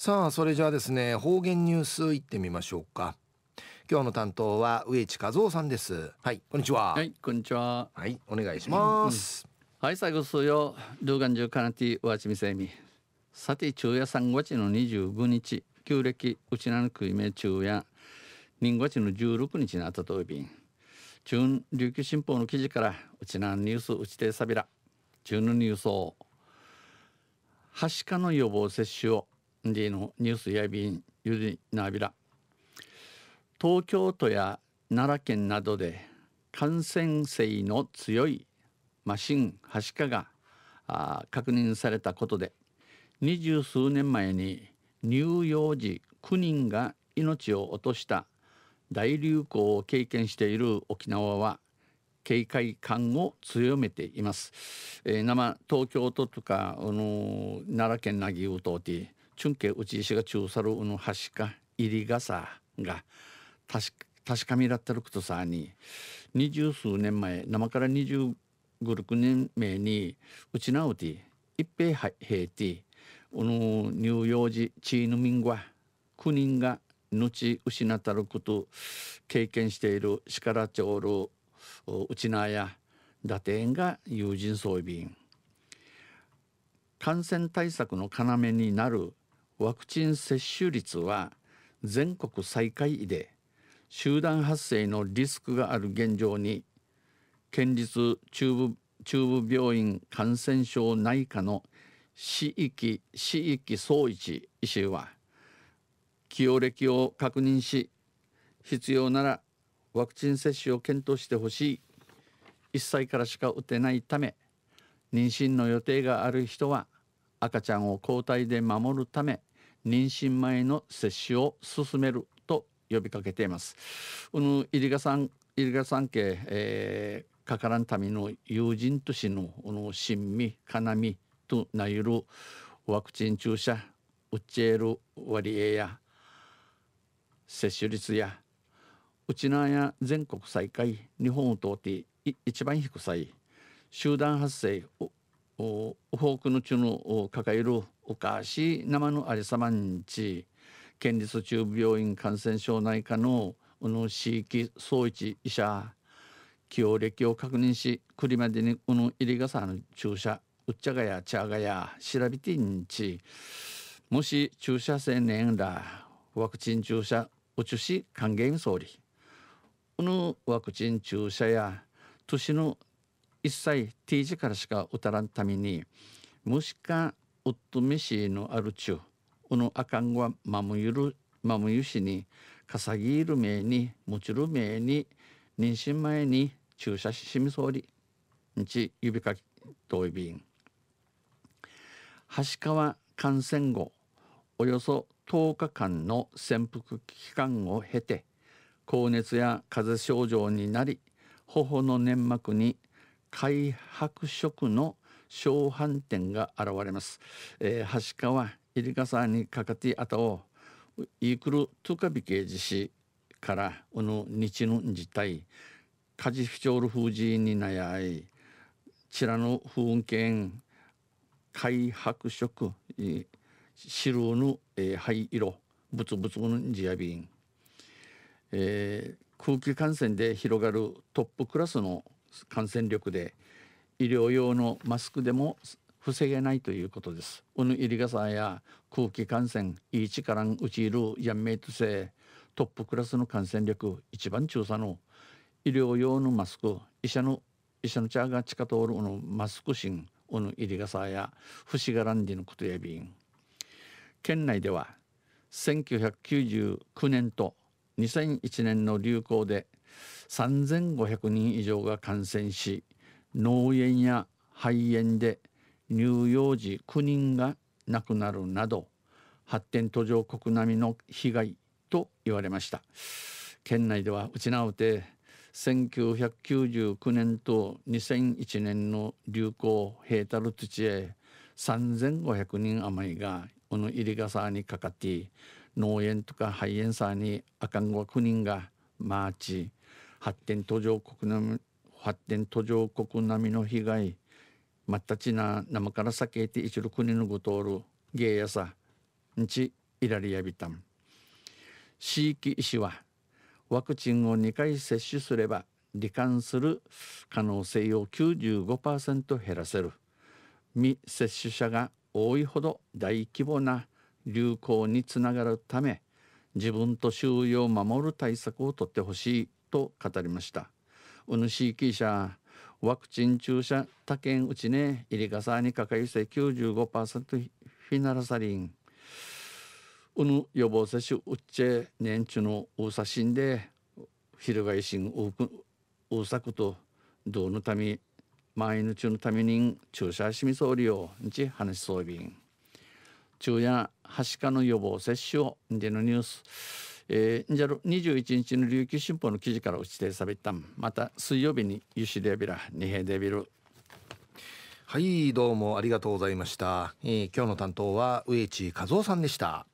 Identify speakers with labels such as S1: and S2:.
S1: さあそれじゃあですね方言ニュース行ってみましょうか今日の担当は上地和夫さんですはいこんにちははいこんにちははいお願いします、うん、はい最後水曜ルガンジュカナティワチミセミさて昼夜3月の25日旧暦うちなぬくいめ昼夜人月の16日のあたといびん中琉球新報の記事からうちなニュースうちてさびら中のニュースをはしかの予防接種を D のニュースやびんゆりなびら東京都や奈良県などで感染性の強いマシンはしかが確認されたことで二十数年前に乳幼児9人が命を落とした大流行を経験している沖縄は警戒感を強めています。えー、生東京都とか、あのー、奈良県なぎうとうて春慶ンケが中サルの橋か入りがが確かみらったることさに二十数年前生から二十五六年目にうちなうて一平平てうの乳幼児チーヌ民は9人が後失ったること経験している力長老うちなや打点が友人装備員感染対策の要になるワクチン接種率は全国最下位で集団発生のリスクがある現状に県立中部中部病院感染症内科の市域市域総一医師は起用歴を確認し必要ならワクチン接種を検討してほしい1歳からしか打てないため妊娠の予定がある人は赤ちゃんを抗体で守るため妊娠前の接種を進めると呼びかけています。うん、イリガさん入りがさん家、えー、かからんための友人としのの親身かなみとなゆるワクチン注射打ちえる割合や接種率やうちなんや全国最下位日本を通って一番低さい集団発生をフォークの中の抱えるおかし生のありさまんち県立中部病院感染症内科のう野椎木総一医者起用歴を確認しくまでにうぬ入りの注射うっちゃがやちゃがや調べてんちもし注射青年らワクチン注射お注射、歓迎総理うぬワクチン注射や年の一切 T 字からしか打たらんためにもしかうっとみしのあるちゅうのあかんはまむゆるまむゆしにかさぎいるめいにもちるめいに妊娠前に注射ししみそうりんち指かきといびん橋川感染後およそ10日間の潜伏期間を経て高熱や風邪症状になり頬の粘膜に開白色の小飯店が現れます。え橋川入笠にかかってあたをイークルトゥカビケジシからうぬ日の事体カジフチョール風寺に悩いチラの風景開白色白の、えー、灰色ブツブツのジアビン、えー、空気感染で広がるトップクラスの感染力で医療用のマスクでも防げないということです。ウヌイリガサや空気感染、イーチカランウチイルヤンメイト性、トップクラスの感染力、一番中佐の医療用のマスク、医者の医者のチャーが近通るのマスクシン、オヌイリガサやフシガランディのことやびん。県内では1999年と2001年の流行で3500人以上が感染し、脳炎や肺炎で乳幼児9人が亡くなるなど発展途上国並みの被害と言われました県内ではうちなうて1999年と2001年の流行平たる土へ3500人余りがこの入りがさにかかって農園とか肺炎さに赤んご9人がマーチ発展途上国発展途上国並みの被害まったちな生から避けて一る国のぐとおる芸やさんちいらりやびたん地域医師はワクチンを2回接種すれば罹患する可能性を95%減らせる未接種者が多いほど大規模な流行につながるため自分と周囲を守る対策をとってほしいと語りました。うぬしいきしゃワクチン注射他県うちね入りがさにかかりせ95%フィナラサリンうぬ予防接種うっちえ年中のうさしんで昼がいしんうくうさくとどうのため毎日のために注射しみそうりよんち話しそうびん昼夜はしかの予防接種をでのニュースえー、21日の琉球新報の記事から落ちてされたまた水曜日にユシデビラ二平デビルはいどうもありがとうございました、えー、今日の担当は植地和夫さんでした